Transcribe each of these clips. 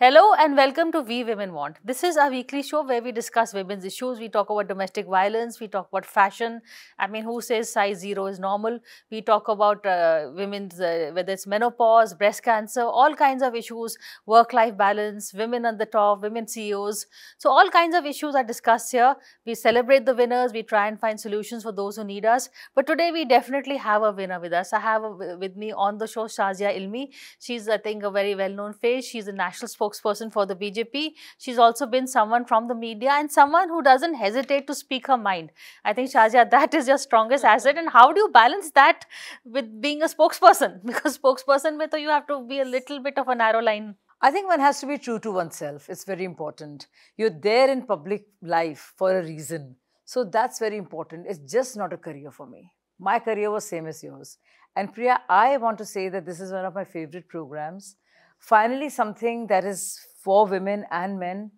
Hello and welcome to We Women Want. This is our weekly show where we discuss women's issues. We talk about domestic violence. We talk about fashion. I mean, who says size zero is normal? We talk about uh, women's, uh, whether it's menopause, breast cancer, all kinds of issues, work-life balance, women on the top, women CEOs. So all kinds of issues are discussed here. We celebrate the winners. We try and find solutions for those who need us. But today we definitely have a winner with us. I have a, uh, with me on the show Shazia Ilmi. She's, I think, a very well-known face. She's a national spokesperson for the BJP. She's also been someone from the media and someone who doesn't hesitate to speak her mind. I think, Shazia, that is your strongest asset. And how do you balance that with being a spokesperson? Because spokesperson, mein you have to be a little bit of a narrow line. I think one has to be true to oneself. It's very important. You're there in public life for a reason. So that's very important. It's just not a career for me. My career was same as yours. And Priya, I want to say that this is one of my favorite programs finally something that is for women and men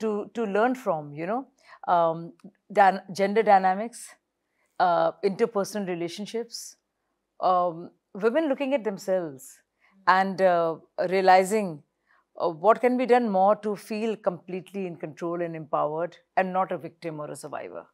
to, to learn from, you know, um, gender dynamics, uh, interpersonal relationships, um, women looking at themselves and uh, realizing uh, what can be done more to feel completely in control and empowered and not a victim or a survivor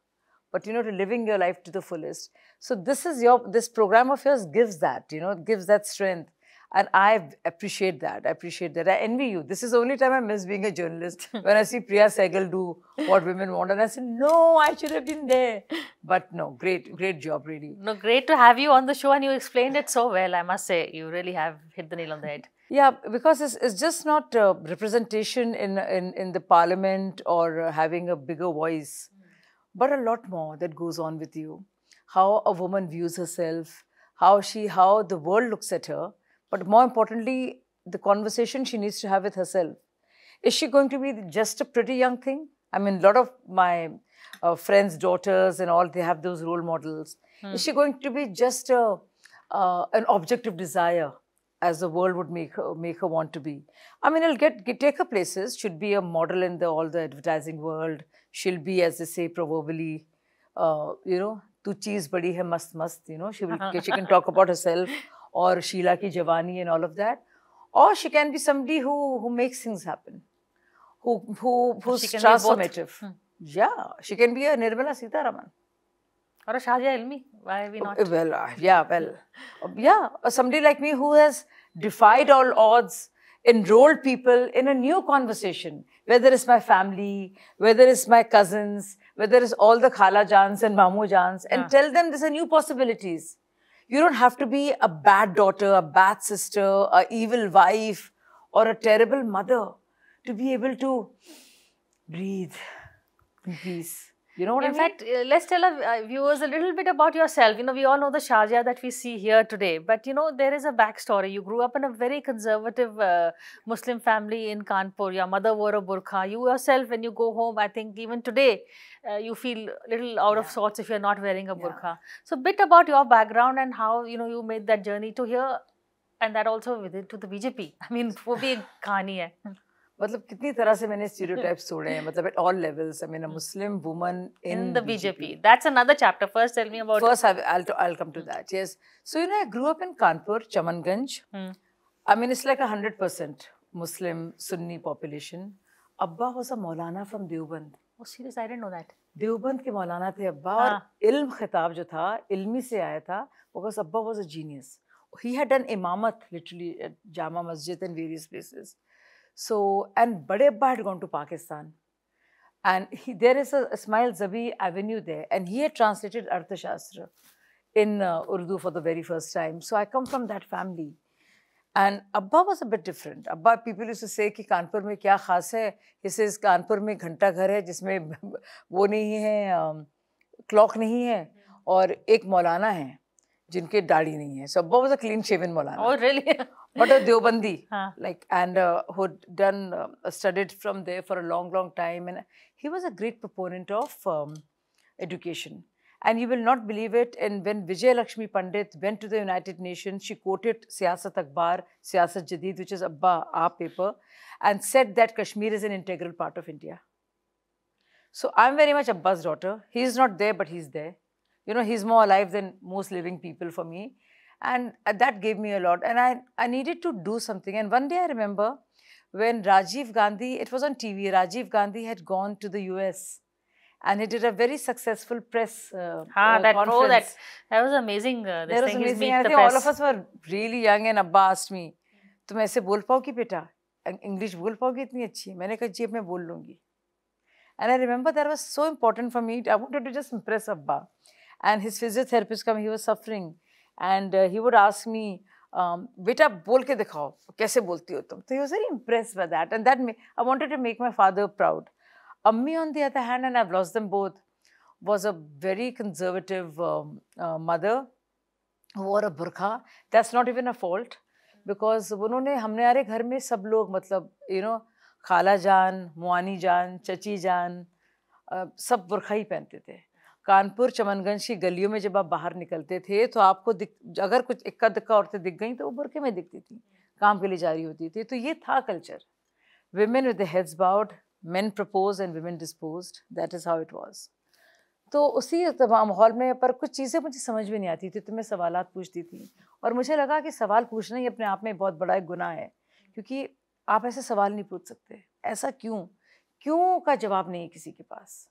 but you know to living your life to the fullest so this is your this program of yours gives that you know gives that strength and I appreciate that. I appreciate that. I envy you. This is the only time I miss being a journalist. when I see Priya Segal do what women want, and I say, no, I should have been there. But no, great, great job, really. No, great to have you on the show, and you explained it so well. I must say, you really have hit the nail on the head. Yeah, because it's, it's just not uh, representation in, in, in the parliament or uh, having a bigger voice, but a lot more that goes on with you. How a woman views herself, how she, how the world looks at her, but more importantly, the conversation she needs to have with herself. Is she going to be just a pretty young thing? I mean, a lot of my uh, friends' daughters and all, they have those role models. Hmm. Is she going to be just a, uh, an object of desire? as the world would make her, make her want to be. I mean, it'll get, get take her places. she will be a model in the, all the advertising world. She'll be, as they say, proverbially, uh, you know, tu cheese badi hai mast mast. You know, she will she can talk about herself or Sheila Ki Jawani and all of that. Or she can be somebody who, who makes things happen, who, who who's transformative. Hmm. Yeah, she can be a Nirmala Sitaraman. Or a Shahja Elmi. Why are we not? Uh, well, uh, yeah, well. Um, yeah, somebody like me who has defied all odds, enrolled people in a new conversation, whether it's my family, whether it's my cousins, whether it's all the khala jans and mamu jans, and yeah. tell them there's a new possibilities you don't have to be a bad daughter, a bad sister, a evil wife, or a terrible mother to be able to breathe in peace. You know what in I mean? fact, uh, let's tell our uh, viewers a little bit about yourself. You know, we all know the Sharjah that we see here today, but you know, there is a backstory. You grew up in a very conservative uh, Muslim family in Kanpur. Your mother wore a burqa. You yourself, when you go home, I think even today, uh, you feel a little out yeah. of sorts if you're not wearing a burqa. Yeah. So, bit about your background and how you know you made that journey to here, and that also within to the BJP. I mean, वो a एक मतलब कितनी तरह से मैंने stereotypes छोड़े हैं मतलब at all levels I mean a Muslim woman in the BJP that's another chapter first tell me about first I will to I will come to that yes so you know I grew up in Kanpur Chamanganj I mean it's like a 100% Muslim Sunni population अब्बा was a maulana from Deoband oh serious I didn't know that Deoband के मौलाना थे अब्बा और इल्म खिताब जो था इल्मी से आया था बिकॉज अब्बा was a genius he had done इमामत literally Jama Masjid and various places So, and Bade Abba had gone to Pakistan. And he, there is a Ismail Zabi Avenue there, and he had translated Arthashastra in uh, Urdu for the very first time. So I come from that family. And Abba was a bit different. Abba, people used to say ki kanpur mein kya खास hai He says, kanpur mein ghanta ghar hai jisme wo nahi hai um, clock nahi hai aur ek maulana hai Jinke दाढ़ी नहीं है so bo was a clean shaven Maulana oh really but a uh, Deobandi like and uh, who done uh, studied from there for a long long time and he was a great proponent of um, education and you will not believe it and when Vijay Lakshmi Pandit went to the United Nations she quoted Siyasat Akbar Siyasat Jadid which is Abba our paper and said that Kashmir is an integral part of India so I'm very much Abba's daughter he is not there but he's there you know, he's more alive than most living people for me. And uh, that gave me a lot. And I, I needed to do something. And one day I remember when Rajiv Gandhi, it was on TV, Rajiv Gandhi had gone to the US and he did a very successful press uh, ah, uh, that, conference. Oh, that, that was amazing. Uh, that was amazing. I think all of us were really young and Abba asked me, तुम ऐसे बोल पाओगी बेटा English English? पाओगी इतनी अच्छी मैंने कहा जी मैं बोल लूँगी and I remember that was so important for me I wanted to just impress अब्बा and his physiotherapist come he was suffering and uh, he would ask me um, बेटा बोल के दिखाओ कैसे बोलती हो तुम तो he was very impress by that and that I wanted to make my father proud अम्मी on the other hand and I lost them both was a very conservative mother wore a burqa that's not even a fault because उन्होंने हमारे घर में सब लोग मतलब you you no know, खाला जान मुआनी जान चची जान uh, सब बुरखा ही पहनते थे कानपुर चमनगंज की गलियों में जब आप बाहर निकलते थे तो आपको दिख अगर कुछ इक्का दिक्का औरतें दिख गई तो वो बुरके में दिखती थी काम के लिए जा रही होती थी तो ये था culture women with heads bowed men propose and women dispose that is how it was तो उसी माहौल में पर कुछ चीज़ें मुझे समझ में नहीं आती थी तो मैं सवाल पूछती थी और मुझे लगा कि सवाल पूछना ही अपने आप में बहुत बड़ा एक गुनाह है क्योंकि आप ऐसे सवाल नहीं पूछ सकते ऐसा क्यों क्यों का जवाब नहीं है किसी के पास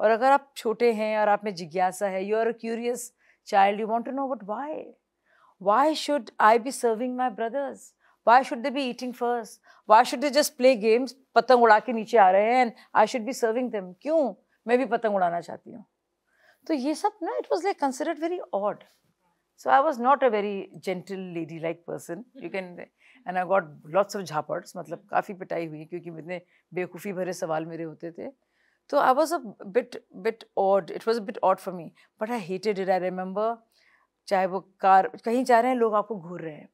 और अगर आप छोटे हैं और आप में जिज्ञासा है you are a curious child you want to know but why why should I be serving my brothers why should they be eating first why should they just play games पतंग उड़ा के नीचे आ रहे हैं and I should be serving them क्यों मैं भी पतंग उड़ाना चाहती हूँ तो ये सब ना it was like considered very odd so I was not a very gentle lady like person you can and I got lots of झापड़ मतलब काफ़ी पिटाई हुई क्योंकि इतने बेवकूफ़ी भरे सवाल मेरे होते थे तो I was a bit bit odd it was a bit odd for me but I hated it I remember चाहे वो कार कहीं जा रहे हैं लोग आपको घूर रहे हैं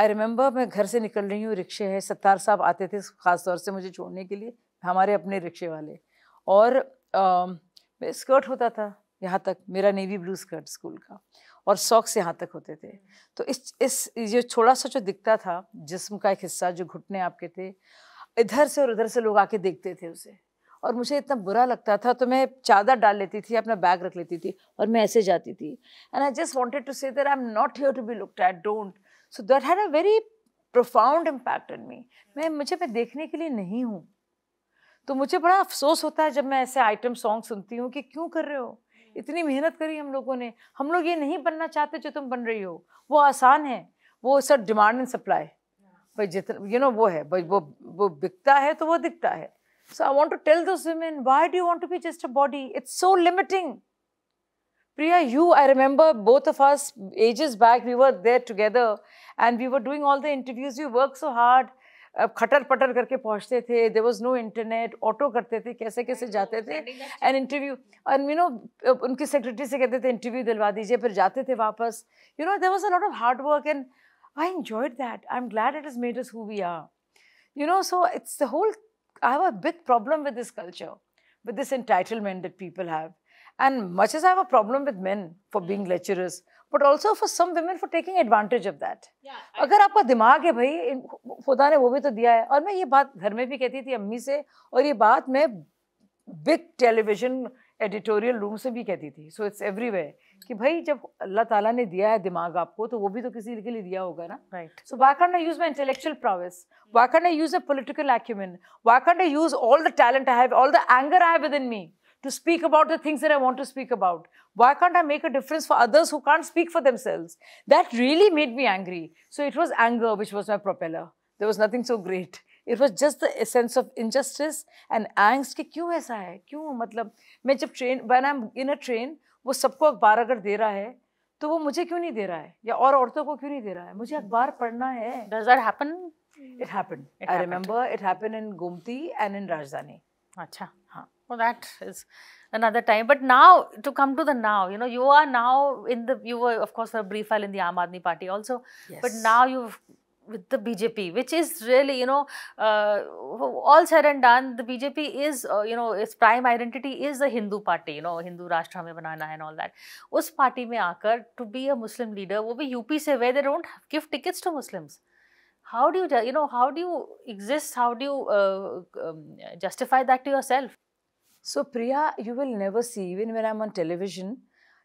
आई रिमेंबर मैं घर से निकल रही हूँ रिक्शे हैं सत्तार साहब आते थे ख़ास तौर से मुझे छोड़ने के लिए हमारे अपने रिक्शे वाले और आ, स्कर्ट होता था यहाँ तक मेरा नेवी ब्लू स्कर्ट स्कूल का और सॉक्स यहाँ तक होते थे तो इस इस ये छोटा सा जो दिखता था जिस्म का एक हिस्सा जो घुटने आपके थे इधर से और उधर से लोग आके देखते थे उसे और मुझे इतना बुरा लगता था तो मैं चादर डाल लेती थी अपना बैग रख लेती थी और मैं ऐसे जाती थी and I just wanted to say that I am not here to be looked at don't so that had a very profound impact in me मैं मुझे मैं देखने के लिए नहीं हूँ तो मुझे बड़ा अफसोस होता है जब मैं ऐसे आइटम सॉन्ग सुनती हूँ कि क्यों कर रहे हो इतनी मेहनत करी हम लोगों ने हम लोग ये नहीं बनना चाहते जो तुम बन रही हो वो आसान है वो सर डिमांड एंड सप्लाई भाई जितना यू नो वो है भाई वो वो बिकता है तो वो दिखता है So I want to tell those women, why do you want to be just a body? It's so limiting. Priya, you, I remember both of us ages back, we were there together and we were doing all the interviews. You worked so hard. अब खटर पटर करके पहुंचते थे there was no internet auto करते थे कैसे कैसे जाते थे and interview and you know उनकी सेक्रेटरी से कहते थे इंटरव्यू दिलवा दीजिए फिर जाते थे वापस you know there was a lot of hard work and I enjoyed that I am glad it is made is who we are you know so it's the whole I have a big problem with this culture, with this entitlement that people have. And much as I have a problem with men for being hmm. lecherous, but also for some women for taking advantage of that. Yeah, अगर आपका दिमाग है भाई खुदा ने वो भी तो दिया है और मैं ये बात घर में भी कहती थी अम्मी से और ये बात मैं बिग टेलीविजन एडिटोरियल रूम से भी कहती थी कि भाई जब अल्लाह ताला ने दिया है दिमाग आपको तो वो भी तो किसी के लिए दिया होगा ना right so why can I use my intellectual prowess why can I use a political acumen why can I use all the talent I have all the anger I have within me to speak about the things that I want to speak about? Why can't I make a difference for others who can't speak for themselves? That really made me angry. So it was anger which was my propeller. There was nothing so great. It was just sense of injustice and angst कि क्यों ऐसा है क्यों मतलब मैं जब train when I am in a train वो सबको अखबार अगर दे रहा है तो वो मुझे क्यों नहीं दे रहा है या और औरतों को क्यों नहीं दे रहा है मुझे अखबार पढ़ना है does that happen it happened I remember it happened in Gomti and in Rajdhani अच्छा हाँ well, that another time but now to come to the now you know you are now in the you were of course a brief while in the aam aadmi party also yes. but now you've with the BJP, which is really, you know, uh, all said and done, the BJP is, uh, you know, its prime identity is the Hindu party, you know, Hindu Rashtra mein banana and all that. Us party mein aakar, to be a Muslim leader, wo bhi UP se where they don't give tickets to Muslims. How do you, you know, how do you exist? How do you uh, um, justify that to yourself? So Priya, you will never see, even when I'm on television,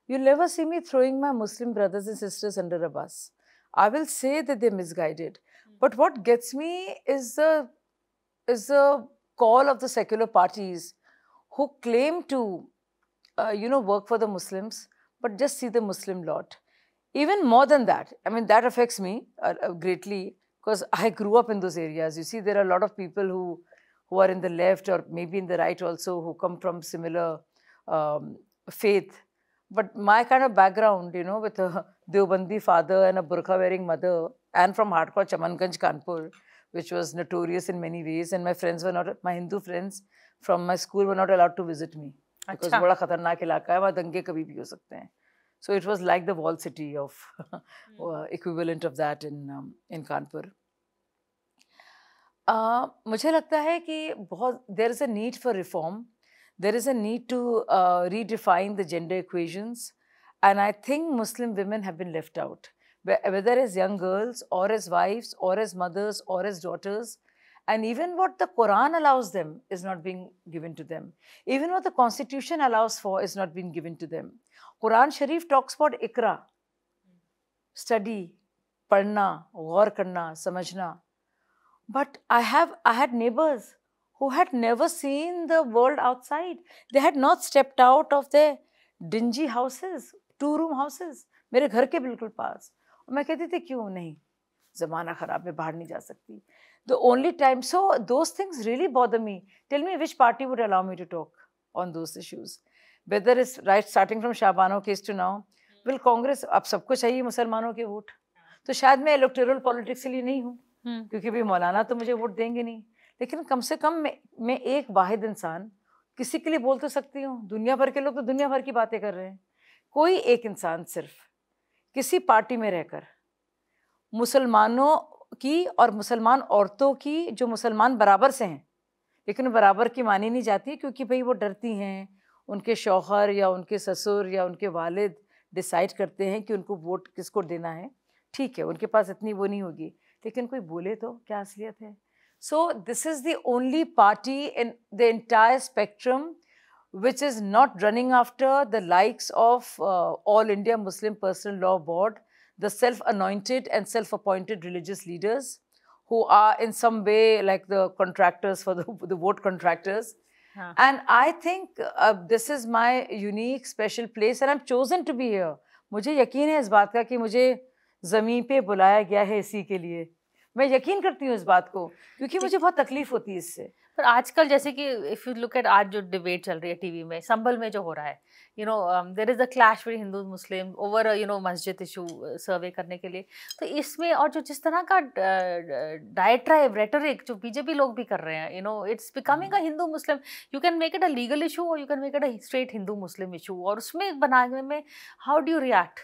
you'll never see me throwing my Muslim brothers and sisters under a bus. I will say that they're misguided. Hmm. But what gets me is the is the call of the secular parties who claim to, uh, you know, work for the Muslims, but just see the Muslim lot. Even more than that, I mean, that affects me uh, uh greatly because I grew up in those areas. You see, there are a lot of people who who are in the left or maybe in the right also who come from similar um, faith But my kind of background, you know, with a Deobandi father and a burqa wearing mother, and from hardcore Chamanganj, Kanpur, which was notorious in many ways, and my friends were not, my Hindu friends from my school were not allowed to visit me. Achha. Because बड़ा खतरनाक इलाका है वहाँ दंगे कभी भी हो सकते हैं so it was like the wall city of equivalent of that in in Kanpur मुझे लगता है कि बहुत there is a need for reform there is a need to uh, redefine the gender equations. And I think Muslim women have been left out, whether as young girls or as wives or as mothers or as daughters. And even what the Quran allows them is not being given to them. Even what the constitution allows for is not being given to them. Quran Sharif talks about ikra, study, parna, war karna, samajna. But I have, I had neighbors who had never seen the world outside. They had not stepped out of their dingy houses, two room houses, मेरे घर के बिल्कुल पास और मैं कहती थी क्यों नहीं ज़माना ख़राब मैं बाहर नहीं जा सकती the only time so those things really bother me tell me which party would allow me to talk on those issues whether is right starting from Shahbano case to now will Congress अब सबको चाहिए मुसलमानों के वोट तो शायद मैं electoral politics के लिए नहीं हूँ हम्म। क्योंकि भाई मौलाना तो मुझे वोट देंगे नहीं लेकिन कम से कम मैं मैं एक वाहिद इंसान किसी के लिए बोल तो सकती हूँ दुनिया भर के लोग तो दुनिया भर की बातें कर रहे हैं कोई एक इंसान सिर्फ किसी पार्टी में रहकर मुसलमानों की और मुसलमान औरतों की जो मुसलमान बराबर से हैं लेकिन बराबर की मानी नहीं जाती क्योंकि भाई वो डरती हैं उनके शौहर या उनके ससुर या उनके वालिद डिसाइड करते हैं कि उनको वोट किसको देना है ठीक है उनके पास इतनी वो नहीं होगी लेकिन कोई बोले तो क्या असलियत है So this is the only party in the entire spectrum which is not running after the likes of uh, All India Muslim Personal Law Board, the self-anointed and self-appointed religious leaders who are in some way like the contractors for the, the vote contractors. Huh. And I think uh, this is my unique special place and I'm chosen to be here. मुझे यकीन है इस बात का कि मुझे ज़मीन पे बुलाया गया है इसी के लिए मैं यकीन करती हूँ इस बात को क्योंकि मुझे बहुत तकलीफ होती है इससे पर आजकल जैसे कि इफ़ यू लुक एट आज जो डिबेट चल रही है टीवी में संभल में जो हो रहा है you know there is a clash with Hindu Muslim over you know masjid issue survey करने के लिए तो इसमें और जो जिस तरह का डायट्राइब uh, रेटरिक जो बीजेपी लोग भी कर रहे हैं you know it's becoming a Hindu Muslim you can make it a legal issue और you can make it a straight Hindu Muslim issue और उसमें बनाने में how do you react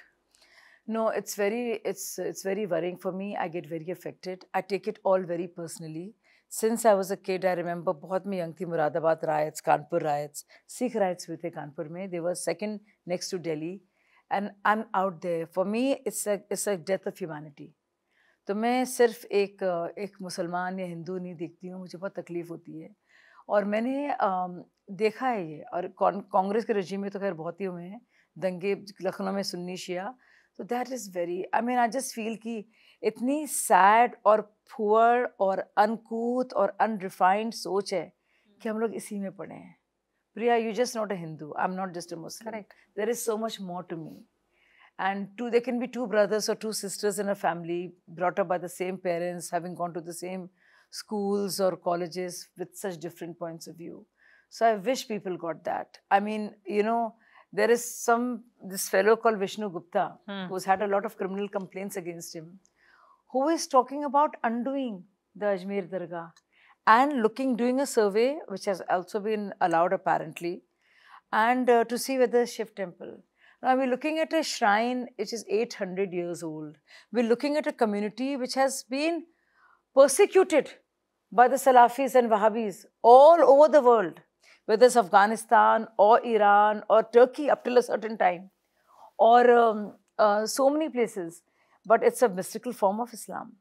No, it's very it's it's very worrying for me. I get very affected. I take it all very personally. Since I was a kid, I remember बहुत मैं young थी Moradabad riots, Kanpur riots, Sikh riots हुए थे कानपुर में. They were second next to Delhi, and I'm out there. For me, it's a it's a death of humanity. तो मैं सिर्फ एक एक मुसलमान या हिंदू नहीं देखती हूँ मुझे बहुत तकलीफ़ होती है और मैंने देखा है ये और कांग्रेस के रजीम में तो खैर बहुत ही हुए हैं दंगे लखनऊ में Sunni Shia That is very. I mean, I just feel just feel कि इतनी sad or poor or uncouth और अनरिफाइंड सोच है कि हम लोग इसी में पड़े हैं Priya you just not a Hindu I am not just a Muslim there is so and two there can be two brothers or two sisters in a family brought up by the same parents having gone to the same schools or colleges with such different points of view so i wish people got that i mean you know there is some this fellow called Vishnu Gupta hmm. who's had a lot of criminal complaints against him, who is talking about undoing the Ajmer Dargah and looking doing a survey which has also been allowed apparently, and uh, to see whether Shiv temple. Now we're looking at a shrine which is 800 years old. We're looking at a community which has been persecuted by the Salafis and Wahhabis all over the world. whether it's Afghanistan or Iran or Turkey up till a certain time, or um, uh, so many places. But it's a mystical form of Islam.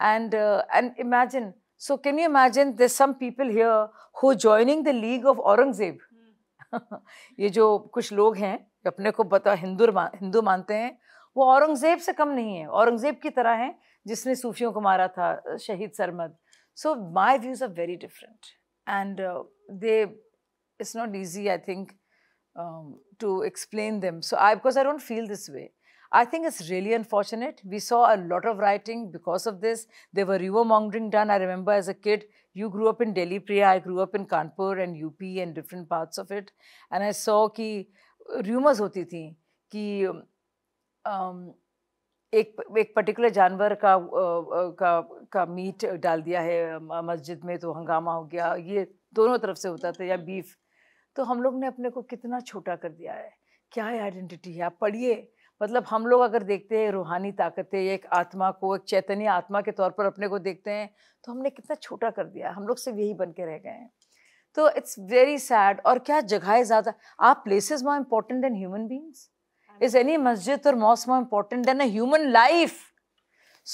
And, uh, and imagine, so can you imagine there's some people here who are joining the League of Aurangzeb. ये जो कुछ लोग हैं जो अपने को बता हिंदू हिंदू मानते हैं वो औरंगज़ेब से कम नहीं है औरंगज़ेब की तरह हैं जिसने सूफियों को मारा था शहीद Sarmad so my views are very different and they it's not easy, I think, um, to explain them. So I, because I don't feel this way. I think it's really unfortunate. We saw a lot of writing because of this. There were river mongering done. I remember as a kid, you grew up in Delhi, Priya. I grew up in Kanpur and UP and different parts of it. And I saw ki rumors hoti thi ki um, एक एक particular जानवर का का का meet डाल दिया है मस्जिद में तो हंगामा हो गया ये दोनों तरफ से होता था या बीफ तो हम लोग ने अपने को कितना छोटा कर दिया है क्या है आइडेंटिटी है आप पढ़िए मतलब हम लोग अगर देखते हैं रूहानी ताकतें एक आत्मा को एक चैतन्य आत्मा के तौर पर अपने को देखते हैं तो हमने कितना छोटा कर दिया हम लोग सिर्फ यही बन के रह गए हैं तो इट्स वेरी सैड और क्या जगह ज़्यादा आप places more important than human beings is any masjid और mosque more important than a human life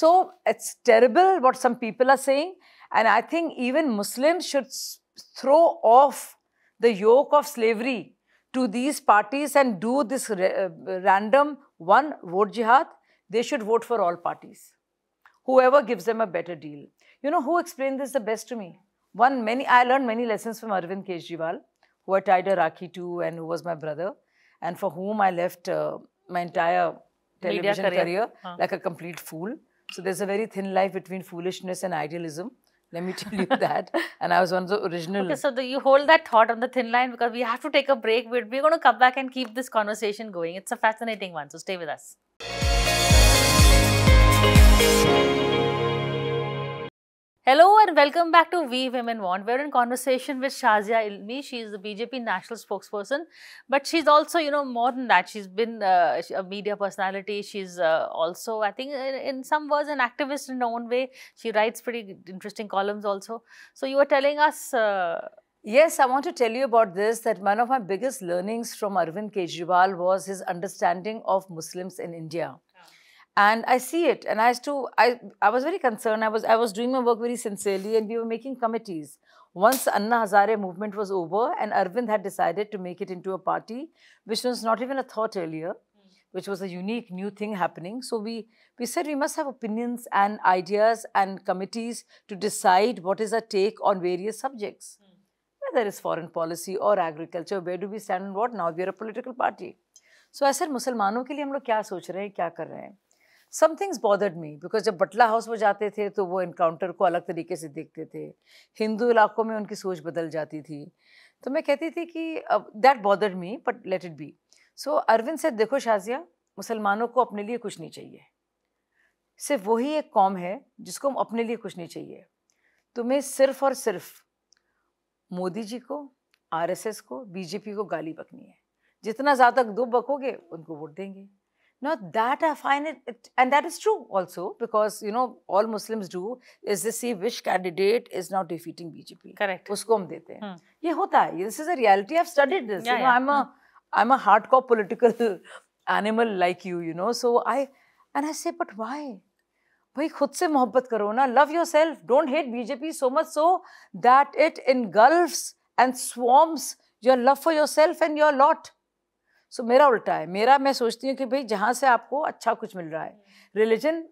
so it's terrible what some people are saying and I think even Muslim should throw off the yoke of slavery to these parties and do this uh, random one vote jihad, they should vote for all parties. Whoever gives them a better deal. You know who explained this the best to me? One, many, I learned many lessons from Arvind Kejriwal, who I tied a Rakhi to and who was my brother, and for whom I left uh, my entire television Media career, career huh. like a complete fool. So there's a very thin line between foolishness and idealism. Let me tell you that. and I was one of the original. Okay, so you hold that thought on the thin line because we have to take a break. We're, we're going to come back and keep this conversation going. It's a fascinating one. So stay with us. Hello and welcome back to We Women Want. We're in conversation with Shazia Ilmi. She is the BJP national spokesperson, but she's also, you know, more than that. She's been uh, a media personality. She's uh, also, I think, in, in, some words, an activist in her own way. She writes pretty interesting columns also. So you were telling us. Uh, Yes, I want to tell you about this that one of my biggest learnings from Arvind Kejriwal was his understanding of Muslims in India and I see it. And I used to, I, I was very concerned. I was, I was doing my work very sincerely, and we were making committees. Once Anna Hazare movement was over, and Arvind had decided to make it into a party, which was not even a thought earlier, which was a unique new thing happening. So we, we said we must have opinions and ideas and committees to decide what is our take on various subjects. Whether it's foreign policy or agriculture, where do we stand and what now? We are a political party. So I said, मुसलमानों के लिए हम लोग क्या some things bothered me because जब Batla house में जाते थे तो वो इनकाउंटर को अलग तरीके से देखते थे हिंदू इलाकों में उनकी सोच बदल जाती थी तो मैं कहती थी कि that bothered me but let it be so Arvind से देखो शाजिया मुसलमानों को अपने लिए कुछ नहीं चाहिए सिर्फ वही एक कॉम है जिसको अपने लिए कुछ नहीं चाहिए तुम्हें सिर्फ और सिर्फ मोदी जी को आरएसएस को बीजेपी को गाली बकनी है जितना ज़्यादा दो बकोगे उनको वोट देंगे Now that I find it, it, and that is true also because you know all Muslims do is they see which candidate is now defeating BJP. Correct. Usko hum dete. Hmm. ये होता है. This is a reality. I've studied this. Yeah, you know, yeah. I'm a hmm. I'm a hardcore political animal like you. You know, so I and I say, but why? भाई खुद से मोहब्बत करो ना love yourself don't hate BJP so much so that it engulfs and swamps your love for yourself and your lot so so, मेरा उल्टा है मेरा मैं सोचती हूँ कि भाई जहाँ से आपको अच्छा कुछ मिल रहा है रिलीजन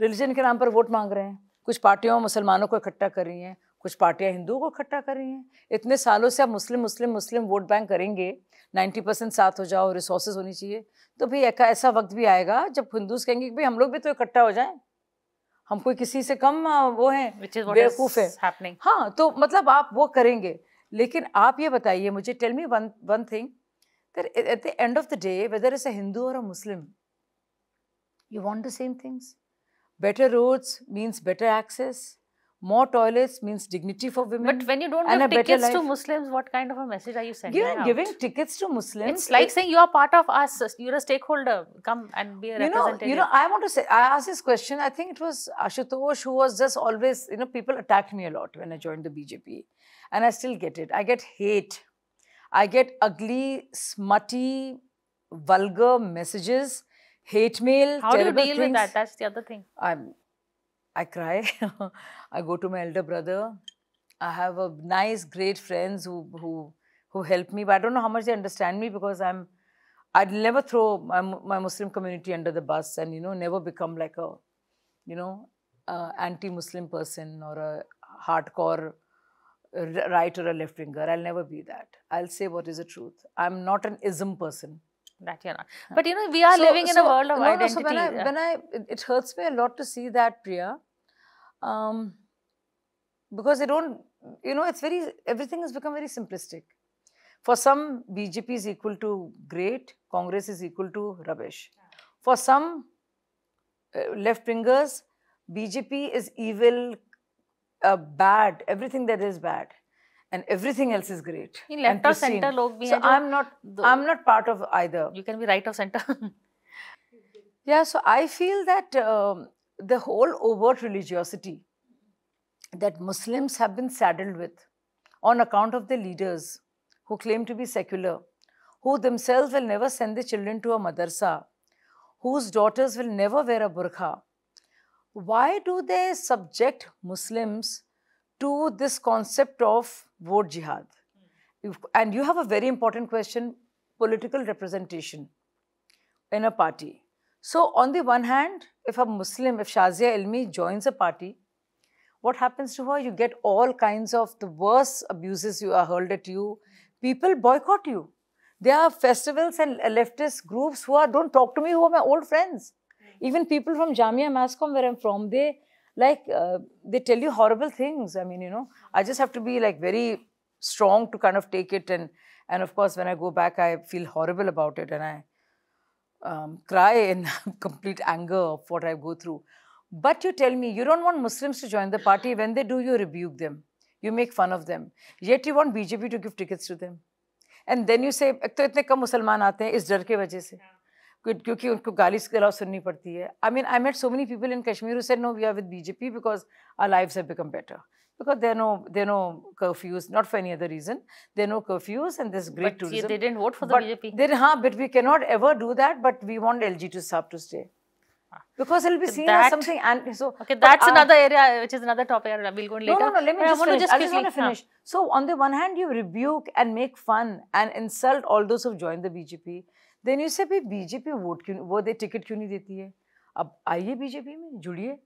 रिलीजन के नाम पर वोट मांग रहे हैं कुछ पार्टियाँ मुसलमानों को इकट्ठा कर रही हैं कुछ पार्टियाँ हिंदुओं को इकट्ठा कर रही हैं इतने सालों से आप Muslim Muslim Muslim vote bank करेंगे नाइन्टी परसेंट साथ हो जाओ रिसोर्सेज होनी चाहिए तो भाई एक ऐसा वक्त भी आएगा जब हिंदूज कहेंगे कि भाई हम लोग भी तो इकट्ठा हो जाए हम कोई किसी से कम वो हैं बेवकूफ़ है हाँ तो मतलब आप वो करेंगे लेकिन आप ये बताइए मुझे tell me one one thing that at the end of the day, whether it's a Hindu or a Muslim, you want the same things. Better roads means better access. More toilets means dignity for women. But when you don't give tickets to Muslims, what kind of a message are you sending giving, out? Giving tickets to Muslims. It's like it, saying you are part of us. You're a stakeholder. Come and be a you Know, you know, I want to say, I asked this question. I think it was Ashutosh who was just always, you know, people attacked me a lot when I joined the BJP. And I still get it. I get hate I get ugly, smutty, vulgar messages, hate mail. How do you deal things. with that? That's the other thing. I'm, I cry. I go to my elder brother. I have a nice, great friends who who who help me, but I don't know how much they understand me because I'm. I'd never throw my, my Muslim community under the bus, and you know, never become like a, you know, anti-Muslim person or a hardcore right or a left winger. I'll never be that. I'll say what is the truth. I'm not an ism person. That you're not. But you know, we are so, living so in a world of no, identity. No, so when I, uh, when I, it hurts me a lot to see that, Priya, um, because they don't, you know, it's very, everything has become very simplistic. For some, BJP is equal to great, Congress is equal to rubbish. For some uh, left wingers, BJP is evil, bad, everything that is bad, and everything else is great. In left of center log bhi So I'm not, I'm not part of either. You can be right of center. yeah, so I feel that um, the whole overt religiosity that Muslims have been saddled with on account of the leaders who claim to be secular, who themselves will never send their children to a madrasa, whose daughters will never wear a burqa, why do they subject Muslims to this concept of vote jihad? Hmm. and you have a very important question, political representation in a party. So on the one hand, if a Muslim, if Shazia Ilmi joins a party, what happens to her? You get all kinds of the worst abuses you are hurled at you. People boycott you. There are festivals and leftist groups who are, don't talk to me, who are my old friends. Even people from Jamia Mascom, where I'm from, they like uh, they tell you horrible things. I mean, you know, I just have to be like very strong to kind of take it, and and of course, when I go back, I feel horrible about it, and I um, cry in complete anger of what I go through. But you tell me you don't want Muslims to join the party. When they do, you rebuke them, you make fun of them. Yet you want BJP to give tickets to them. And then you say, एक तो इतने कम मुसलमान आते yeah. क्योंकि उनको गाली गलाव सुननी पड़ती है I mean I met so many people in Kashmir say no we are with BJP because our life have become better because they are no there are no curfews, not for any other reason. they are no curfews and there's great but tourism. See, they didn't vote for the but BJP. Then, huh, but we cannot ever do that. But we want LG to Saab to stay. Ah. Because it'll be seen that, as something, and so okay, that's uh, another area, which is another topic. We'll go later. No, no, no. Let me just, finish. Just I just want to finish. Huh. So on the one hand, you rebuke and make fun and insult all those who've joined the BJP. Then you say भी BJP vote क्यों वो दे ticket क्यों नहीं देती है अब आइए BJP में जुड़िए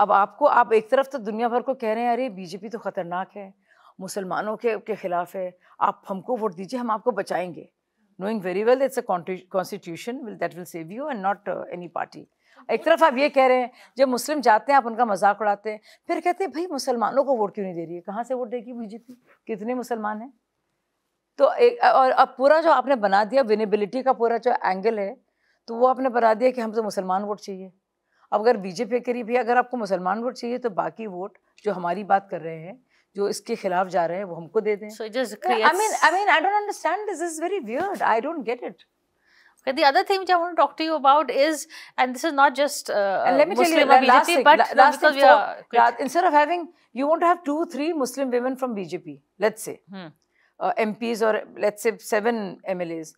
अब आपको आप एक तरफ तो दुनिया भर को कह रहे हैं अरे बीजेपी तो ख़तरनाक है मुसलमानों के के ख़िलाफ़ है आप हमको वोट दीजिए हम आपको बचाएंगे knowing very well it's a constitution will that will save you and not any party एक तरफ आप ये कह रहे हैं जब मुस्लिम जाते हैं आप उनका मजाक उड़ाते हैं फिर कहते हैं भाई मुसलमानों को वोट क्यों नहीं दे रही है कहाँ से वोट देगी बीजेपी कितने मुसलमान हैं तो एक और अब पूरा जो आपने बना दिया विनेबिलिटी का पूरा जो एंगल है तो वो आपने बना दिया कि हमसे मुसलमान वोट चाहिए अब अगर बीजेपी के लिए भी अगर आपको मुसलमान वोट चाहिए तो बाकी वोट जो हमारी बात कर रहे हैं जो इसके खिलाफ जा रहे हैं वो हमको दे दें so I mean mean I don't get it the other thing which I want to talk to you about is, and this is not just uh, and let me Muslim tell you, BJP, last thing, but la last because thing we are, instead of having, you want to have two, three Muslim women from BJP, let's say. Hmm. uh, MPs or let's say seven MLAs.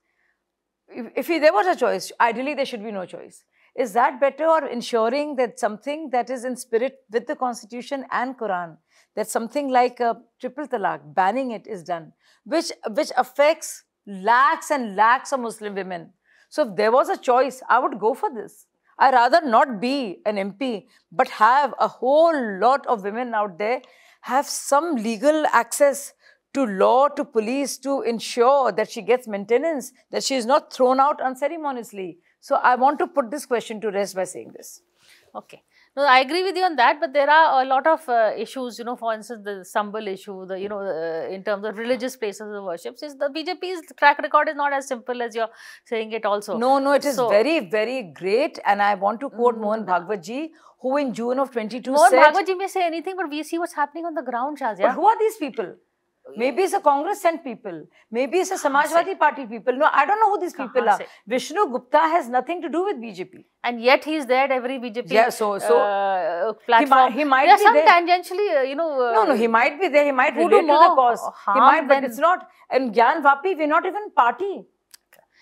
If, if there was a choice, ideally there should be no choice. Is that better or ensuring that something that is in spirit with the constitution and Quran, that something like a triple talaq, banning it is done, which, which affects lakhs and lakhs of Muslim women. So if there was a choice, I would go for this. I rather not be an MP, but have a whole lot of women out there have some legal access to law, to police to ensure that she gets maintenance, that she is not thrown out unceremoniously. So I want to put this question to rest by saying this. Okay. No, I agree with you on that, but there are a lot of uh, issues, you know, for instance, the Sambal issue, the, you know, uh, in terms of religious places of worship, since the BJP's track record is not as simple as you're saying it also. No, no, it is so, very, very great. And I want to quote mm, Mohan Bhagwatji, who in June of 22 Mohan said... Mohan may say anything, but we see what's happening on the ground, Shazia. But who are these people? Maybe it's a Congress sent people. Maybe it's a ah, Samajwadi Party people. No, I don't know who these ah, people ah, are. Vishnu Gupta has nothing to do with BJP. And yet he is there at every BJP yeah, so, so, uh, platform. He, he might there be some there. tangentially, uh, you know. Uh, no, no, uh, he might be there. He might relate to the cause. He might, but it's not. And Gyan Vapi, we're not even party.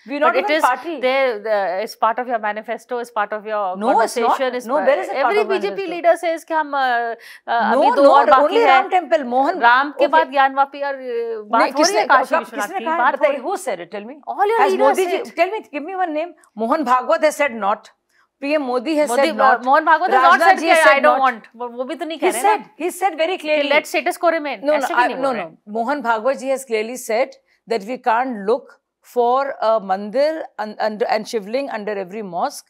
We're not but even it is, party. there uh, it's part of your manifesto, it's part of your no, conversation. It's not, it's no, there is a Every part of BJP leader says कि हम uh, no, अभी दो no, और बाकी है. Ram temple Mohan Ram के बाद ज्ञानवापी और बात हो रही है काशी विश्वनाथ की बात बताइए who said it tell me all your leaders modi ji tell me give me one name mohan bhagwat has said not pm modi has Modi, said not. Mohan Bhagwat has not said that I don't want. वो भी तो नहीं कह रहे said, He said very clearly. Let status quo remain. No, no, no, no. Mohan Bhagwat ji has clearly said that we can't look for a mandir and, and, and shivling under every mosque.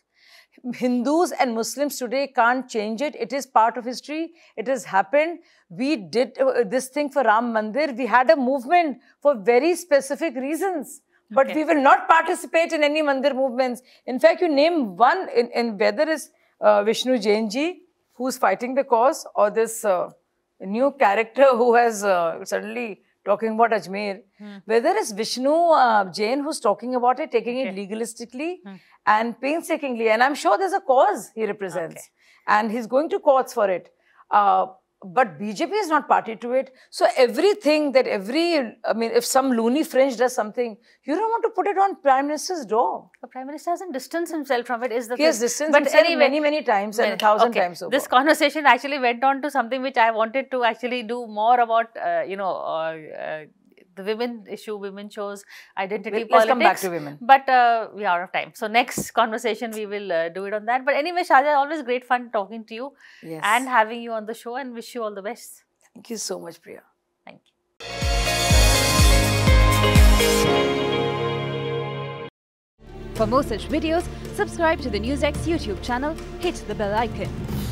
Hindus and Muslims today can't change it. It is part of history. It has happened. We did uh, this thing for Ram Mandir. We had a movement for very specific reasons. But okay. we will not participate in any mandir movements. In fact, you name one in, in whether it's uh, Vishnu Jainji who's fighting the cause or this uh, new character who has uh, suddenly talking about Ajmer, hmm. whether it's Vishnu uh, Jain who's talking about it, taking okay. it legalistically hmm. and painstakingly. And I'm sure there's a cause he represents. Okay. And he's going to courts for it. Uh, but BJP is not party to it. So everything that every, I mean, if some loony fringe does something, you don't want to put it on Prime Minister's door. The Prime Minister hasn't distanced himself from it. Is the he thing. has distanced but himself anyway, many, many times and a thousand okay. times over. This conversation actually went on to something which I wanted to actually do more about, uh, you know, uh, uh, the women issue, women shows, identity Let's politics. come back to women. But uh, we are out of time. So next conversation, we will uh, do it on that. But anyway, Shaja, always great fun talking to you yes. and having you on the show and wish you all the best. Thank you so much, Priya. Thank you. For more such videos, subscribe to the NewsX YouTube channel, hit the bell icon.